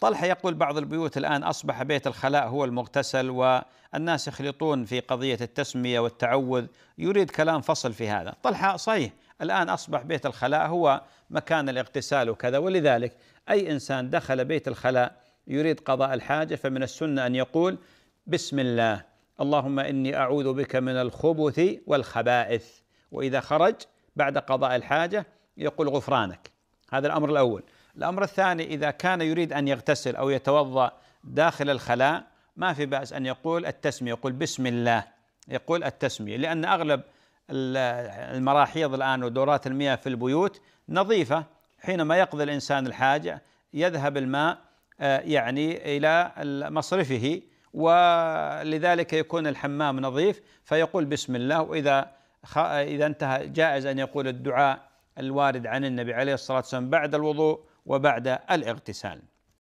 طلحه يقول بعض البيوت الان اصبح بيت الخلاء هو المغتسل والناس يخلطون في قضيه التسميه والتعوذ يريد كلام فصل في هذا، طلحه صحيح الان اصبح بيت الخلاء هو مكان الاغتسال وكذا ولذلك اي انسان دخل بيت الخلاء يريد قضاء الحاجه فمن السنه ان يقول بسم الله اللهم اني اعوذ بك من الخبث والخبائث واذا خرج بعد قضاء الحاجه يقول غفرانك هذا الامر الاول الأمر الثاني إذا كان يريد أن يغتسل أو يتوضأ داخل الخلاء ما في بأس أن يقول التسمية يقول بسم الله يقول التسمية لأن أغلب المراحيض الآن ودورات المياه في البيوت نظيفة حينما يقضي الإنسان الحاجة يذهب الماء آه، يعني إلى مصرفه ولذلك يكون الحمام نظيف فيقول بسم الله وإذا إذا انتهى جائز أن يقول الدعاء الوارد عن النبي عليه الصلاة والسلام بعد الوضوء وبعد الاغتسال